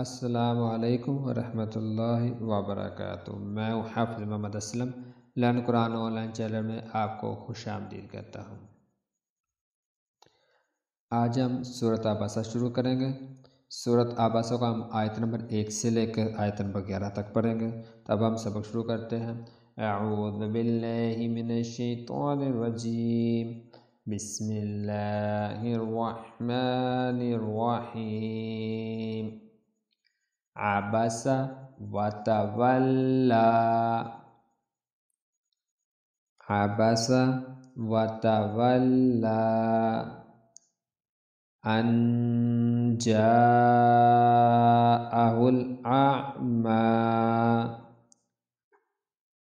السلام علیکم ورحمۃ اللہ وبرکاتہ میں حافظ محمد اسلم لن قرآن آن لائن چینل میں آپ کو خوش آمدید کرتا ہوں آج ہم صورت آباسہ شروع کریں گے صورت آباسا کو ہم آیت نمبر ایک سے لے کر آیت نمبر گیارہ تک پڑھیں گے تب ہم سبق شروع کرتے ہیں اعوذ باللہ من الشیطان الرجیم بسم اللہ الرحمن الرحیم abasa watawalla abasa watawalla anjaahul ja'ahul a'ma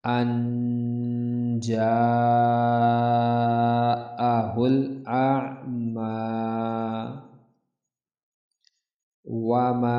anja ja'ahul a'ma wa ma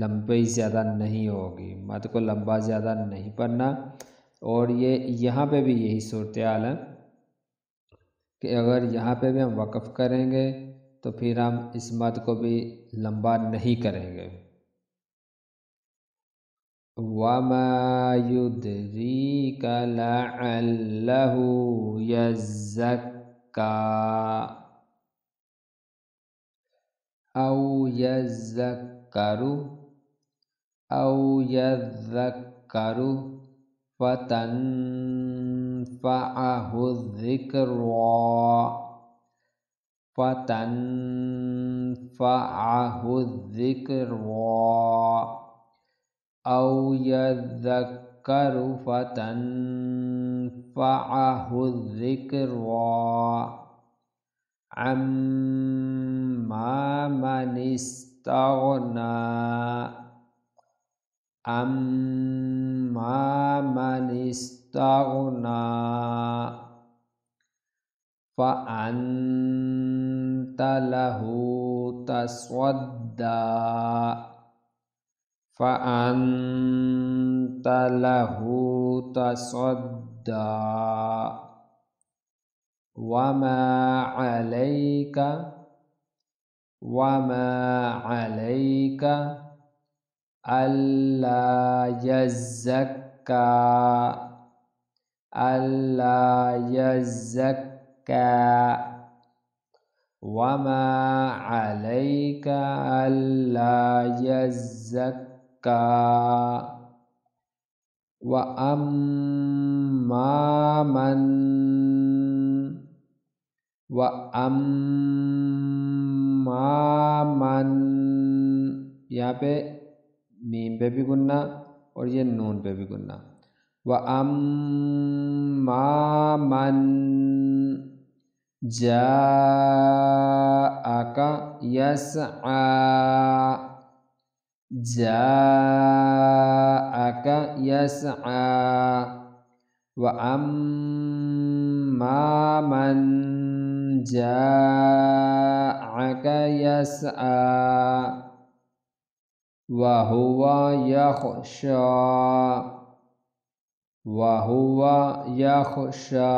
لمبی زیادہ نہیں ہوگی مد کو لمبا زیادہ نہیں پڑھنا اور یہ یہاں پہ بھی یہی صورتحال ہے کہ اگر یہاں پہ بھی ہم وقف کریں گے تو پھر ہم اس مد کو بھی لمبا نہیں کریں گے أو يزكى يذكر أو يذكر فتنفعه الذكرى فتنفعه الذكرى أو يذكر فتنفعه الذكرى عما من است استغنى أما من استغنى فأنت له تسودى فأنت له تصدى وما عليك وما عليك ألا يزكى ألا يزكى وما عليك ألا يزكى وأما من وأما مام یہاں پہ میم پہ بھی گننا اور یہ نون پہ بھی گننا و امامن جا کا یس آ جا کا یس آ امامن ja'aka yas'a wa huwa yakhsha wa huwa yakhsha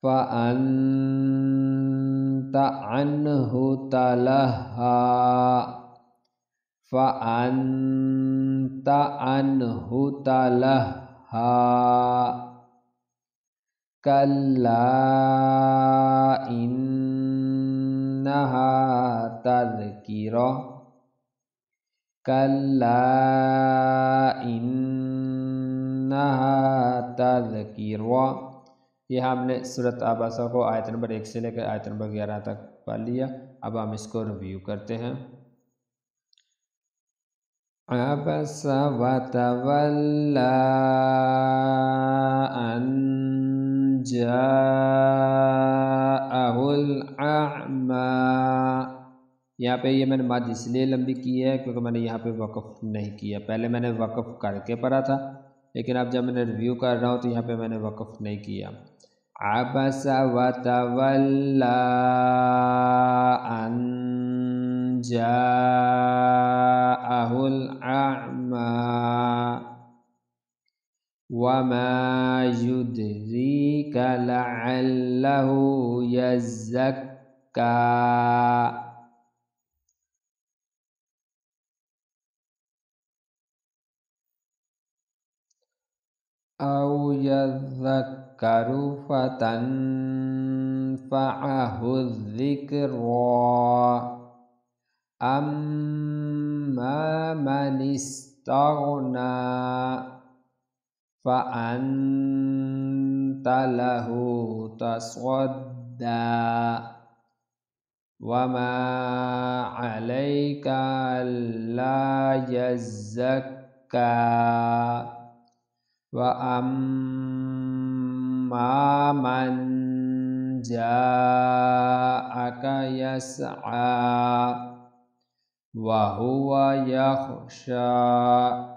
fa anta anhu talaha fa anta anhu talaha إنها تذكرة كلا إنها تذكرة یہ ہم نے صورت آباسا کو آیت نمبر ایک سے لے کر آیت نمبر گیارہ تک پڑھ لیا اب ہم اس کو ریویو کرتے ہیں جاءه الاعمی یہاں پہ یہ میں نے بات اس لیے لمبی کی ہے کیونکہ میں نے یہاں پہ وقف نہیں کیا پہلے میں نے وقف کر کے پڑھا تھا لیکن اب جب میں نے ریویو کر رہا ہوں تو یہاں پہ میں نے وقف نہیں کیا و تولا ان جاءه الاعمى وما يدريك لعله يزكى أو يذكر فتنفعه الذكرى أما من استغنى فأنت له تصدى وما عليك ألا يزكى وأما من جاءك يسعى وهو يخشى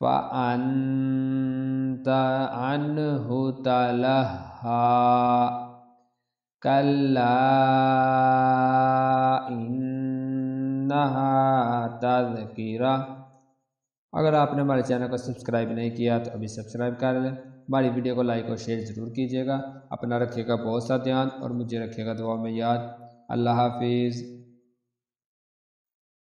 فأنت عنه تلهى كلا إنها تذكرة اگر آپ نے ہمارے چینل کو سبسکرائب نہیں کیا تو ابھی سبسکرائب کر لیں ہماری ویڈیو کو لائک اور شیئر ضرور کیجیے گا اپنا رکھیے گا بہت سا دھیان اور مجھے رکھیے گا دعا میں یاد اللہ حافظ